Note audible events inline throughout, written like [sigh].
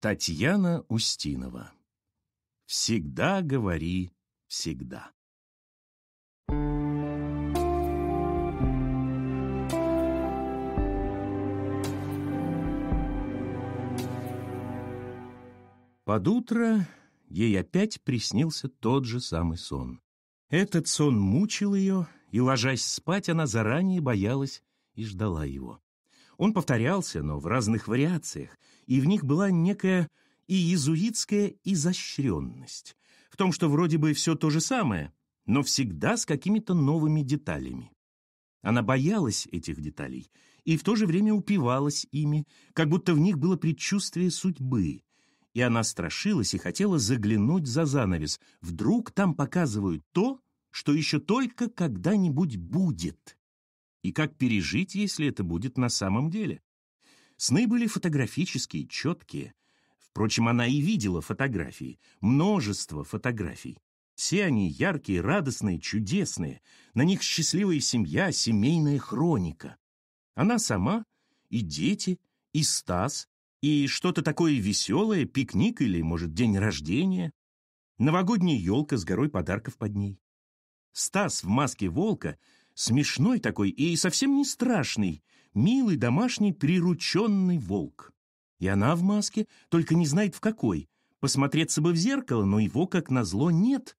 Татьяна Устинова. Всегда говори всегда. Под утро ей опять приснился тот же самый сон. Этот сон мучил ее, и, ложась спать, она заранее боялась и ждала его. Он повторялся, но в разных вариациях, и в них была некая и иезуитская изощренность. В том, что вроде бы все то же самое, но всегда с какими-то новыми деталями. Она боялась этих деталей и в то же время упивалась ими, как будто в них было предчувствие судьбы. И она страшилась и хотела заглянуть за занавес. Вдруг там показывают то, что еще только когда-нибудь будет. И как пережить, если это будет на самом деле? Сны были фотографические, четкие. Впрочем, она и видела фотографии, множество фотографий. Все они яркие, радостные, чудесные. На них счастливая семья, семейная хроника. Она сама, и дети, и Стас, и что-то такое веселое, пикник или, может, день рождения. Новогодняя елка с горой подарков под ней. Стас в маске волка смешной такой и совсем не страшный, милый домашний прирученный волк. И она в маске, только не знает в какой. Посмотреться бы в зеркало, но его, как назло, нет.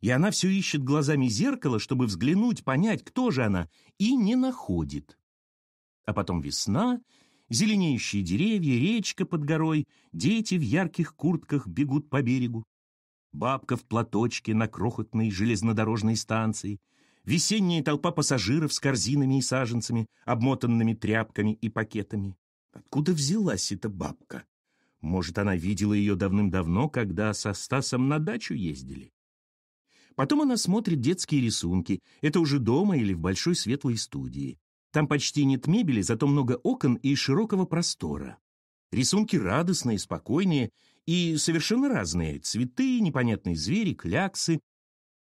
И она все ищет глазами зеркало, чтобы взглянуть, понять, кто же она, и не находит. А потом весна, зеленеющие деревья, речка под горой, дети в ярких куртках бегут по берегу. Бабка в платочке на крохотной железнодорожной станции — весенняя толпа пассажиров с корзинами и саженцами, обмотанными тряпками и пакетами. Откуда взялась эта бабка? Может, она видела ее давным-давно, когда со Стасом на дачу ездили? Потом она смотрит детские рисунки. Это уже дома или в большой светлой студии. Там почти нет мебели, зато много окон и широкого простора. Рисунки радостные, спокойные и совершенно разные. Цветы, непонятные звери, кляксы,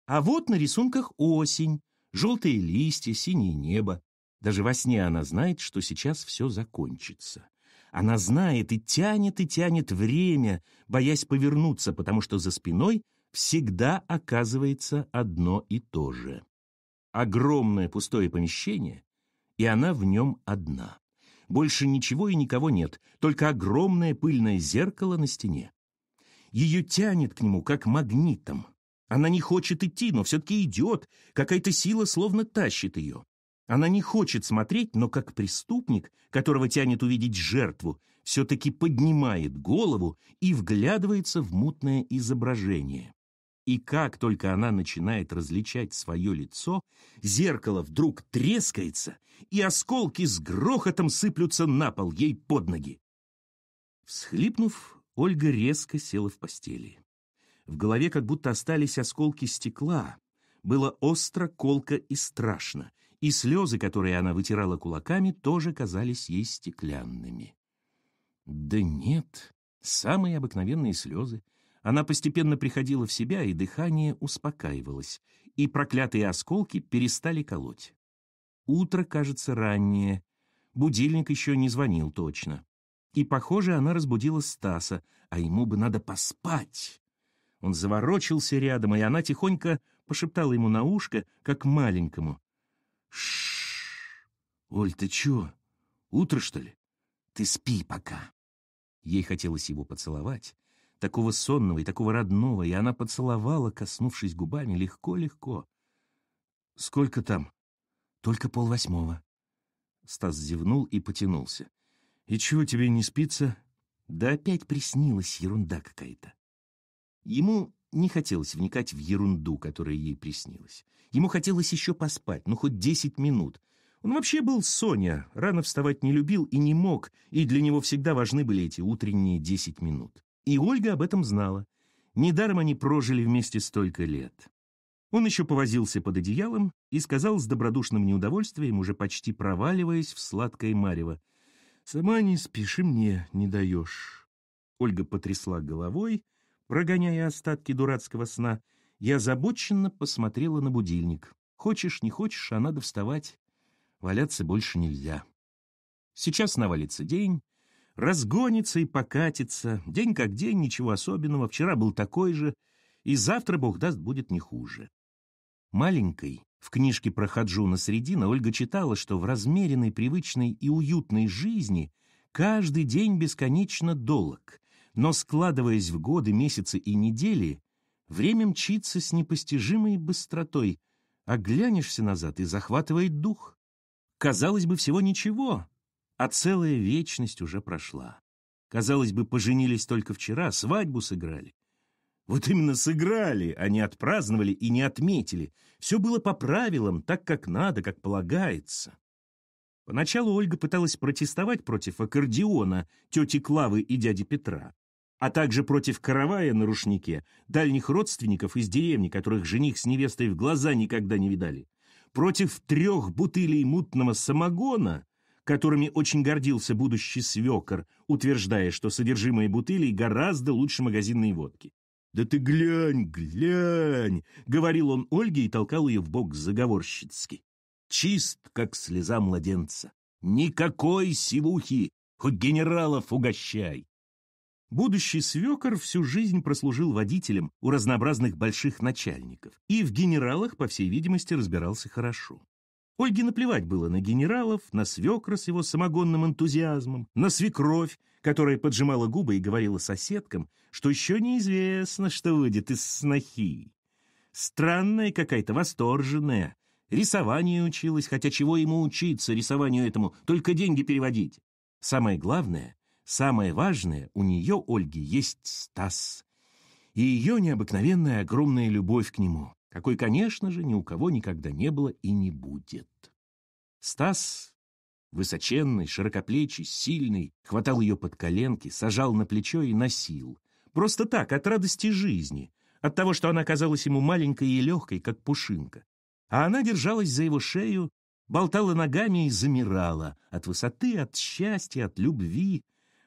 а вот на рисунках осень, желтые листья, синее небо. Даже во сне она знает, что сейчас все закончится. Она знает и тянет, и тянет время, боясь повернуться, потому что за спиной всегда оказывается одно и то же. Огромное пустое помещение, и она в нем одна. Больше ничего и никого нет, только огромное пыльное зеркало на стене. Ее тянет к нему, как магнитом. Она не хочет идти, но все-таки идет. Какая-то сила словно тащит ее. Она не хочет смотреть, но как преступник, которого тянет увидеть жертву, все-таки поднимает голову и вглядывается в мутное изображение. И как только она начинает различать свое лицо, зеркало вдруг трескается, и осколки с грохотом сыплются на пол ей под ноги. Всхлипнув, Ольга резко села в постели. В голове как будто остались осколки стекла. Было остро, колко и страшно. И слезы, которые она вытирала кулаками, тоже казались ей стеклянными. Да нет, самые обыкновенные слезы. Она постепенно приходила в себя, и дыхание успокаивалось, и проклятые осколки перестали колоть. Утро, кажется, раннее. Будильник еще не звонил точно. И, похоже, она разбудила Стаса, а ему бы надо поспать. Он заворочился рядом, и она тихонько пошептала ему на ушко, как маленькому. Шш. Оль, ты чё? Утро, что ли? Ты спи пока. Ей хотелось его поцеловать, такого сонного и такого родного, и она поцеловала, коснувшись губами, легко-легко. «Сколько там?» «Только полвосьмого». Стас зевнул и потянулся. «И чего тебе не спится?» «Да опять приснилась ерунда какая-то». Ему не хотелось вникать в ерунду, которая ей приснилась. Ему хотелось еще поспать, ну хоть десять минут. Он вообще был Соня, рано вставать не любил и не мог, и для него всегда важны были эти утренние десять минут. И Ольга об этом знала. Недаром они прожили вместе столько лет. Он еще повозился под одеялом и сказал с добродушным неудовольствием, уже почти проваливаясь в сладкое марево, «Сама не спишь мне не даешь». Ольга потрясла головой, Прогоняя остатки дурацкого сна, я забоченно посмотрела на будильник. Хочешь, не хочешь, а надо вставать. Валяться больше нельзя. Сейчас навалится день, разгонится и покатится. День как день, ничего особенного. Вчера был такой же, и завтра, бог даст, будет не хуже. Маленькой в книжке про на Средина Ольга читала, что в размеренной, привычной и уютной жизни каждый день бесконечно долг, но, складываясь в годы, месяцы и недели, время мчится с непостижимой быстротой, а глянешься назад и захватывает дух. Казалось бы, всего ничего, а целая вечность уже прошла. Казалось бы, поженились только вчера, свадьбу сыграли. Вот именно сыграли, а не отпраздновали и не отметили. Все было по правилам, так как надо, как полагается. Поначалу Ольга пыталась протестовать против аккордеона тети Клавы и дяди Петра а также против каравая на рушнике, дальних родственников из деревни, которых жених с невестой в глаза никогда не видали, против трех бутылей мутного самогона, которыми очень гордился будущий свекор, утверждая, что содержимое бутылей гораздо лучше магазинной водки. «Да ты глянь, глянь!» — говорил он Ольге и толкал ее в бок заговорщицки. «Чист, как слеза младенца. Никакой сивухи! Хоть генералов угощай!» Будущий свекор всю жизнь прослужил водителем у разнообразных больших начальников и в генералах, по всей видимости, разбирался хорошо. Ольге наплевать было на генералов, на свекра с его самогонным энтузиазмом, на свекровь, которая поджимала губы и говорила соседкам, что еще неизвестно, что выйдет из снохи. Странная какая-то, восторженная. Рисование училась, хотя чего ему учиться, рисованию этому, только деньги переводить. Самое главное, Самое важное, у нее, Ольги, есть Стас. И ее необыкновенная огромная любовь к нему, какой, конечно же, ни у кого никогда не было и не будет. Стас Высоченный, широкоплечий, сильный, хватал ее под коленки, сажал на плечо и носил. Просто так, от радости жизни, от того, что она казалась ему маленькой и легкой, как пушинка. А она держалась за его шею, болтала ногами и замирала от высоты, от счастья, от любви,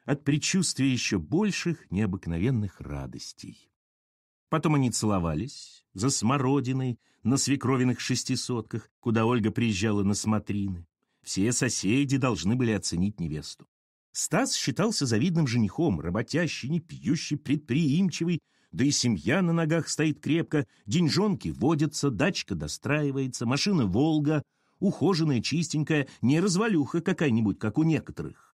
от предчувствия еще больших необыкновенных радостей. Потом они целовались за Смородиной на свекровиных шестисотках, куда Ольга приезжала на смотрины. Все соседи должны были оценить невесту. Стас считался завидным женихом, работящий, не пьющий, предприимчивый, да и семья на ногах стоит крепко, деньжонки водятся, дачка достраивается, машина «Волга», ухоженная, чистенькая, не развалюха какая-нибудь, как у некоторых.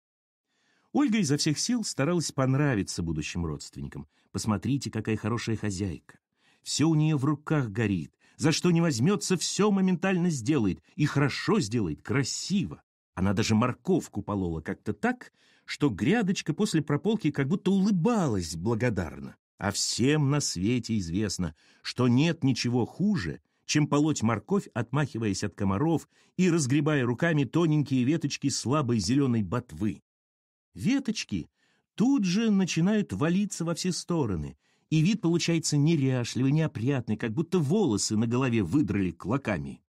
Ольга изо всех сил старалась понравиться будущим родственникам. «Посмотрите, какая хорошая хозяйка! Все у нее в руках горит. За что не возьмется, все моментально сделает. И хорошо сделает, красиво. Она даже морковку полола как-то так, что грядочка после прополки как будто улыбалась благодарно. А всем на свете известно, что нет ничего хуже, чем полоть морковь, отмахиваясь от комаров и разгребая руками тоненькие веточки слабой зеленой ботвы. Веточки тут же начинают валиться во все стороны, и вид получается неряшливый, неопрятный, как будто волосы на голове выдрали клоками.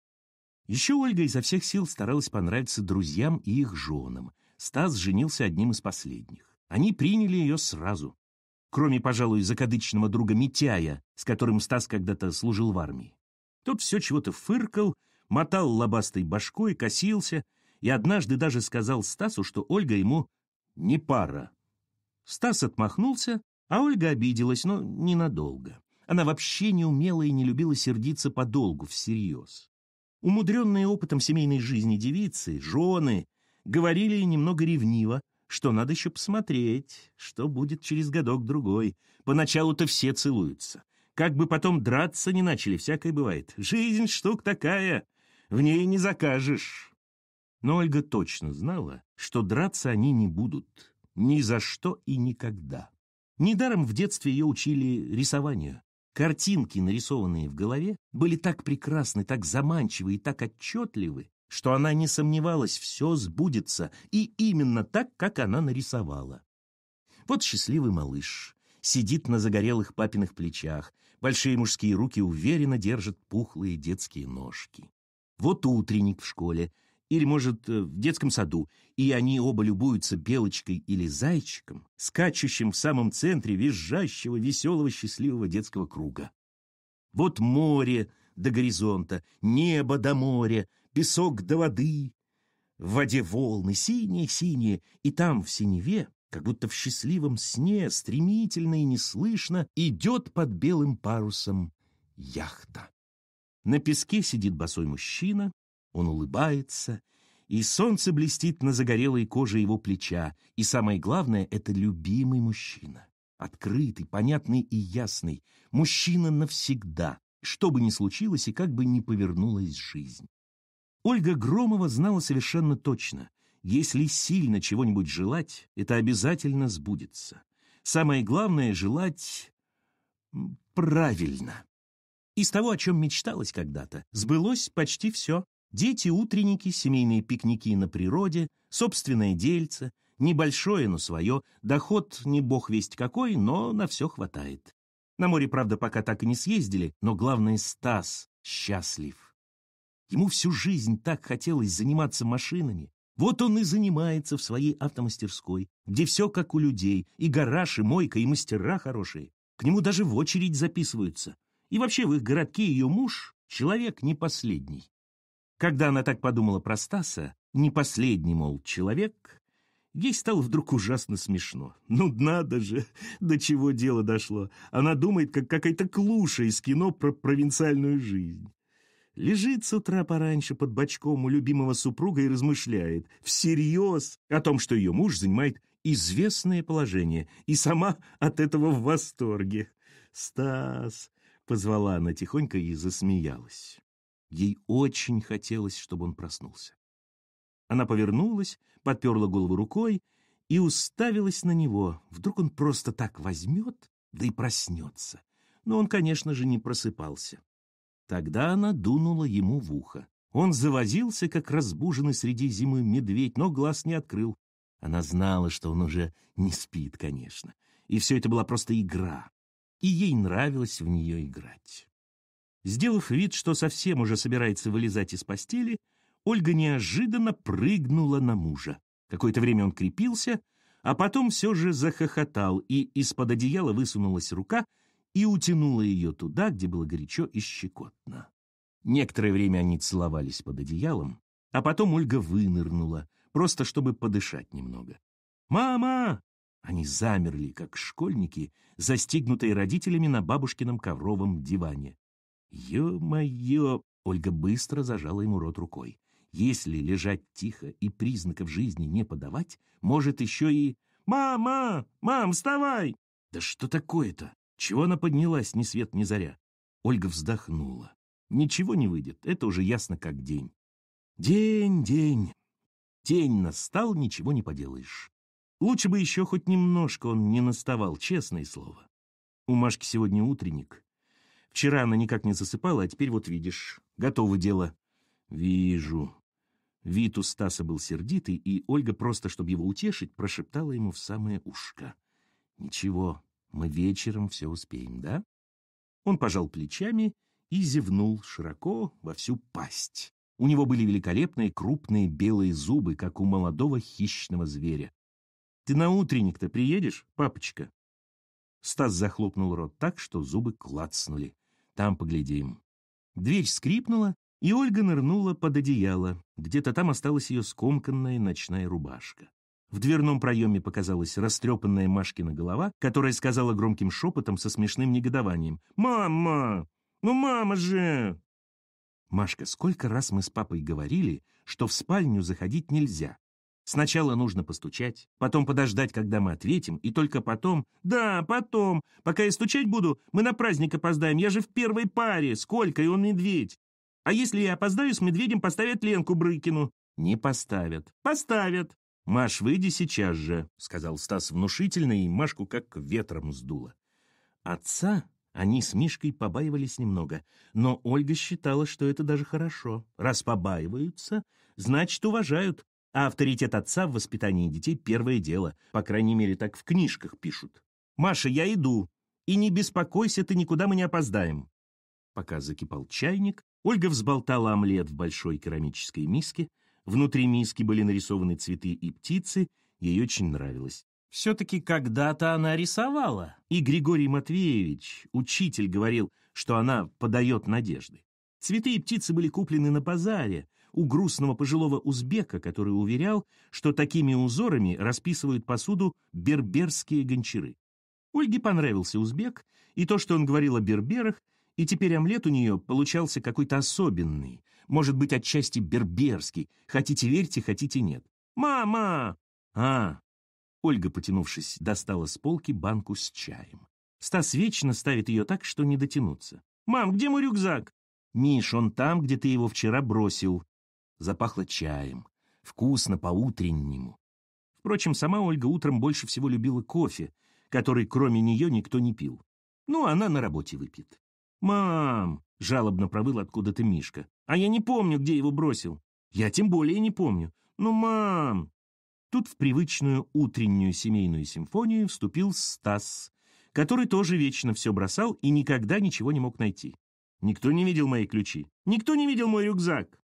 Еще Ольга изо всех сил старалась понравиться друзьям и их женам. Стас женился одним из последних. Они приняли ее сразу. Кроме, пожалуй, закадычного друга Митяя, с которым Стас когда-то служил в армии. Тот все чего-то фыркал, мотал лобастой башкой, косился, и однажды даже сказал Стасу, что Ольга ему не пара. Стас отмахнулся, а Ольга обиделась, но ненадолго. Она вообще не умела и не любила сердиться подолгу, всерьез. Умудренные опытом семейной жизни девицы, жены, говорили немного ревниво, что надо еще посмотреть, что будет через годок-другой. Поначалу-то все целуются. Как бы потом драться не начали, всякое бывает. Жизнь штука такая, в ней не закажешь. Но Ольга точно знала, что драться они не будут. Ни за что и никогда. Недаром в детстве ее учили рисованию. Картинки, нарисованные в голове, были так прекрасны, так заманчивы и так отчетливы, что она не сомневалась, все сбудется, и именно так, как она нарисовала. Вот счастливый малыш сидит на загорелых папиных плечах, большие мужские руки уверенно держат пухлые детские ножки. Вот утренник в школе или, может, э, в детском саду, и они оба любуются белочкой или зайчиком, скачущим в самом центре визжащего, веселого, счастливого детского круга. Вот море до горизонта, небо до моря, песок до воды, в воде волны синие-синие, и там, в синеве, как будто в счастливом сне, стремительно и неслышно, идет под белым парусом яхта. На песке сидит босой мужчина, он улыбается, и солнце блестит на загорелой коже его плеча, и самое главное — это любимый мужчина. Открытый, понятный и ясный. Мужчина навсегда, что бы ни случилось и как бы ни повернулась жизнь. Ольга Громова знала совершенно точно. Если сильно чего-нибудь желать, это обязательно сбудется. Самое главное — желать правильно. Из того, о чем мечталось когда-то, сбылось почти все. Дети, утренники, семейные пикники на природе, собственное дельце, небольшое, но свое, доход не бог весть какой, но на все хватает. На море, правда, пока так и не съездили, но главное, Стас счастлив. Ему всю жизнь так хотелось заниматься машинами. Вот он и занимается в своей автомастерской, где все как у людей, и гараж, и мойка, и мастера хорошие. К нему даже в очередь записываются. И вообще в их городке ее муж — человек не последний. Когда она так подумала про Стаса, не последний, мол, человек, ей стало вдруг ужасно смешно. Ну надо же, [laughs] до чего дело дошло. Она думает, как какая-то клуша из кино про провинциальную жизнь. Лежит с утра пораньше под бочком у любимого супруга и размышляет всерьез о том, что ее муж занимает известное положение, и сама от этого в восторге. «Стас!» — позвала она тихонько и засмеялась. Ей очень хотелось, чтобы он проснулся. Она повернулась, подперла голову рукой и уставилась на него. Вдруг он просто так возьмет, да и проснется. Но он, конечно же, не просыпался. Тогда она дунула ему в ухо. Он завозился, как разбуженный среди зимы медведь, но глаз не открыл. Она знала, что он уже не спит, конечно. И все это была просто игра. И ей нравилось в нее играть. Сделав вид, что совсем уже собирается вылезать из постели, Ольга неожиданно прыгнула на мужа. Какое-то время он крепился, а потом все же захохотал, и из-под одеяла высунулась рука и утянула ее туда, где было горячо и щекотно. Некоторое время они целовались под одеялом, а потом Ольга вынырнула, просто чтобы подышать немного. «Мама!» Они замерли, как школьники, застигнутые родителями на бабушкином ковровом диване е моё Ольга быстро зажала ему рот рукой. Если лежать тихо и признаков жизни не подавать, может еще и... «Мама! Мам, вставай!» «Да что такое-то? Чего она поднялась ни свет ни заря?» Ольга вздохнула. «Ничего не выйдет, это уже ясно как день». «День, день! День настал, ничего не поделаешь. Лучше бы еще хоть немножко он не наставал, честное слово. У Машки сегодня утренник, Вчера она никак не засыпала, а теперь вот видишь. Готово дело. Вижу. Вид у Стаса был сердитый, и Ольга, просто чтобы его утешить, прошептала ему в самое ушко. «Ничего, мы вечером все успеем, да?» Он пожал плечами и зевнул широко во всю пасть. У него были великолепные крупные белые зубы, как у молодого хищного зверя. «Ты на утренник-то приедешь, папочка?» Стас захлопнул рот так, что зубы клацнули. Там поглядим». Дверь скрипнула, и Ольга нырнула под одеяло. Где-то там осталась ее скомканная ночная рубашка. В дверном проеме показалась растрепанная Машкина голова, которая сказала громким шепотом со смешным негодованием «Мама! Ну мама же!» «Машка, сколько раз мы с папой говорили, что в спальню заходить нельзя, Сначала нужно постучать, потом подождать, когда мы ответим, и только потом... Да, потом. Пока я стучать буду, мы на праздник опоздаем. Я же в первой паре. Сколько, и он медведь. А если я опоздаю, с медведем поставят Ленку Брыкину. Не поставят. Поставят. «Маш, выйди сейчас же», — сказал Стас внушительно, и Машку как ветром сдуло. Отца они с Мишкой побаивались немного, но Ольга считала, что это даже хорошо. Раз побаиваются, значит, уважают, а авторитет отца в воспитании детей – первое дело. По крайней мере, так в книжках пишут. «Маша, я иду. И не беспокойся, ты никуда мы не опоздаем». Пока закипал чайник, Ольга взболтала омлет в большой керамической миске. Внутри миски были нарисованы цветы и птицы. Ей очень нравилось. Все-таки когда-то она рисовала. И Григорий Матвеевич, учитель, говорил, что она подает надежды. Цветы и птицы были куплены на базаре, у грустного пожилого узбека, который уверял, что такими узорами расписывают посуду берберские гончары. Ольге понравился узбек, и то, что он говорил о берберах, и теперь омлет у нее получался какой-то особенный, может быть, отчасти берберский, хотите верьте, хотите нет. «Мама!» «А!» Ольга, потянувшись, достала с полки банку с чаем. Стас вечно ставит ее так, что не дотянуться. «Мам, где мой рюкзак?» «Миш, он там, где ты его вчера бросил запахло чаем, вкусно по-утреннему. Впрочем, сама Ольга утром больше всего любила кофе, который кроме нее никто не пил. Ну, она на работе выпьет. «Мам!» — жалобно провыл откуда-то Мишка. «А я не помню, где его бросил». «Я тем более не помню». «Ну, мам!» Тут в привычную утреннюю семейную симфонию вступил Стас, который тоже вечно все бросал и никогда ничего не мог найти. «Никто не видел мои ключи. Никто не видел мой рюкзак.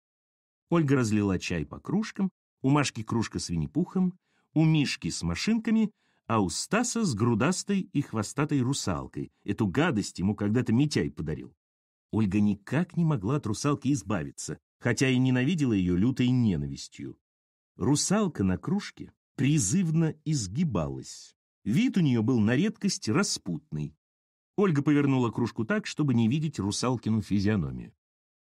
Ольга разлила чай по кружкам, у Машки кружка с винипухом, у Мишки с машинками, а у Стаса с грудастой и хвостатой русалкой. Эту гадость ему когда-то Митяй подарил. Ольга никак не могла от русалки избавиться, хотя и ненавидела ее лютой ненавистью. Русалка на кружке призывно изгибалась. Вид у нее был на редкость распутный. Ольга повернула кружку так, чтобы не видеть русалкину физиономию.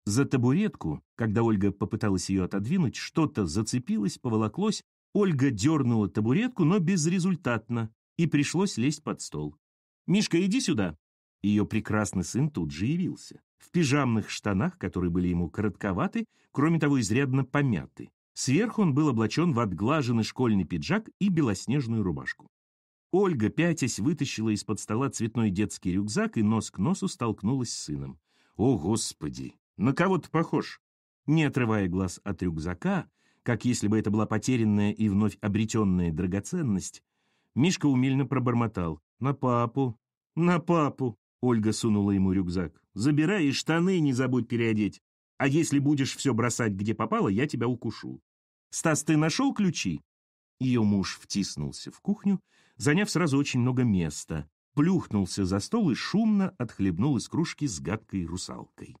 За табуретку, когда Ольга попыталась ее отодвинуть, что-то зацепилось, поволоклось, Ольга дернула табуретку, но безрезультатно, и пришлось лезть под стол. «Мишка, иди сюда!» Ее прекрасный сын тут же явился. В пижамных штанах, которые были ему коротковаты, кроме того, изрядно помяты. Сверху он был облачен в отглаженный школьный пиджак и белоснежную рубашку. Ольга, пятясь, вытащила из-под стола цветной детский рюкзак и нос к носу столкнулась с сыном. «О, Господи!» На кого ты похож?» Не отрывая глаз от рюкзака, как если бы это была потерянная и вновь обретенная драгоценность, Мишка умильно пробормотал. «На папу! На папу!» Ольга сунула ему рюкзак. «Забирай и штаны не забудь переодеть. А если будешь все бросать, где попало, я тебя укушу». «Стас, ты нашел ключи?» Ее муж втиснулся в кухню, заняв сразу очень много места, плюхнулся за стол и шумно отхлебнул из кружки с гадкой русалкой.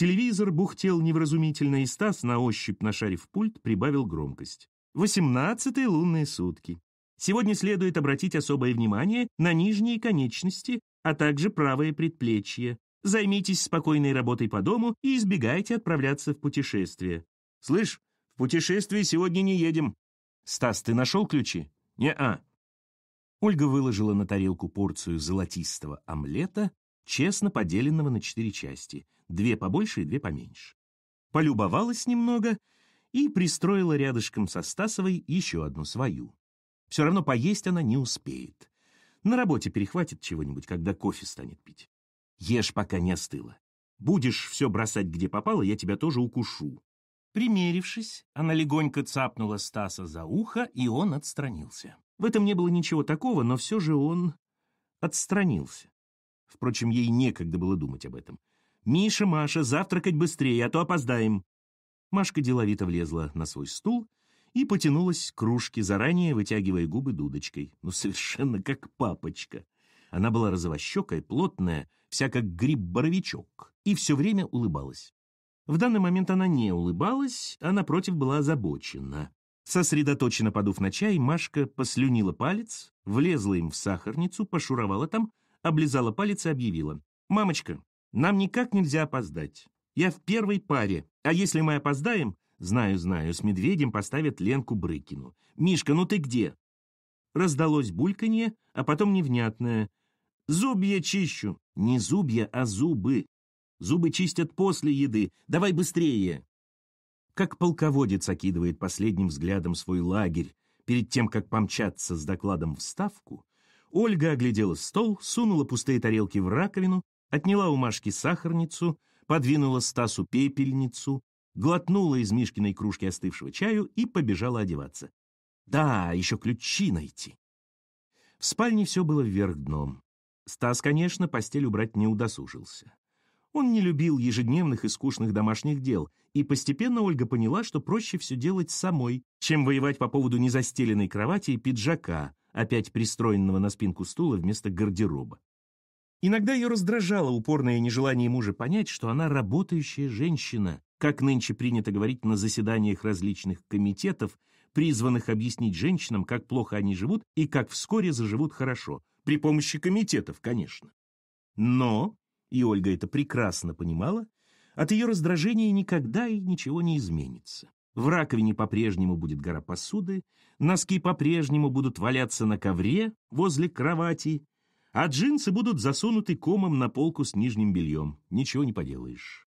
Телевизор бухтел невразумительно, и Стас, на ощупь нашарив пульт, прибавил громкость. «Восемнадцатые лунные сутки. Сегодня следует обратить особое внимание на нижние конечности, а также правое предплечье. Займитесь спокойной работой по дому и избегайте отправляться в путешествие». «Слышь, в путешествие сегодня не едем». «Стас, ты нашел ключи?» «Не-а». Ольга выложила на тарелку порцию золотистого омлета, честно поделенного на четыре части, две побольше и две поменьше. Полюбовалась немного и пристроила рядышком со Стасовой еще одну свою. Все равно поесть она не успеет. На работе перехватит чего-нибудь, когда кофе станет пить. Ешь, пока не остыло. Будешь все бросать, где попало, я тебя тоже укушу. Примерившись, она легонько цапнула Стаса за ухо, и он отстранился. В этом не было ничего такого, но все же он отстранился. Впрочем, ей некогда было думать об этом. «Миша, Маша, завтракать быстрее, а то опоздаем!» Машка деловито влезла на свой стул и потянулась к кружке, заранее вытягивая губы дудочкой. Ну, совершенно как папочка. Она была розовощекая, плотная, вся как гриб-боровичок, и все время улыбалась. В данный момент она не улыбалась, а, напротив, была озабочена. Сосредоточенно подув на чай, Машка послюнила палец, влезла им в сахарницу, пошуровала там, облизала палец и объявила. «Мамочка, нам никак нельзя опоздать. Я в первой паре, а если мы опоздаем...» «Знаю, знаю, с медведем поставят Ленку Брыкину. Мишка, ну ты где?» Раздалось бульканье, а потом невнятное. «Зубья чищу!» «Не зубья, а зубы!» «Зубы чистят после еды! Давай быстрее!» Как полководец окидывает последним взглядом свой лагерь перед тем, как помчаться с докладом в Ставку, Ольга оглядела стол, сунула пустые тарелки в раковину, отняла у Машки сахарницу, подвинула Стасу пепельницу, глотнула из Мишкиной кружки остывшего чаю и побежала одеваться. Да, еще ключи найти. В спальне все было вверх дном. Стас, конечно, постель убрать не удосужился. Он не любил ежедневных и скучных домашних дел, и постепенно Ольга поняла, что проще все делать самой, чем воевать по поводу незастеленной кровати и пиджака, опять пристроенного на спинку стула вместо гардероба. Иногда ее раздражало упорное нежелание мужа понять, что она работающая женщина, как нынче принято говорить на заседаниях различных комитетов, призванных объяснить женщинам, как плохо они живут и как вскоре заживут хорошо, при помощи комитетов, конечно. Но и Ольга это прекрасно понимала, от ее раздражения никогда и ничего не изменится. В раковине по-прежнему будет гора посуды, носки по-прежнему будут валяться на ковре возле кровати, а джинсы будут засунуты комом на полку с нижним бельем. Ничего не поделаешь.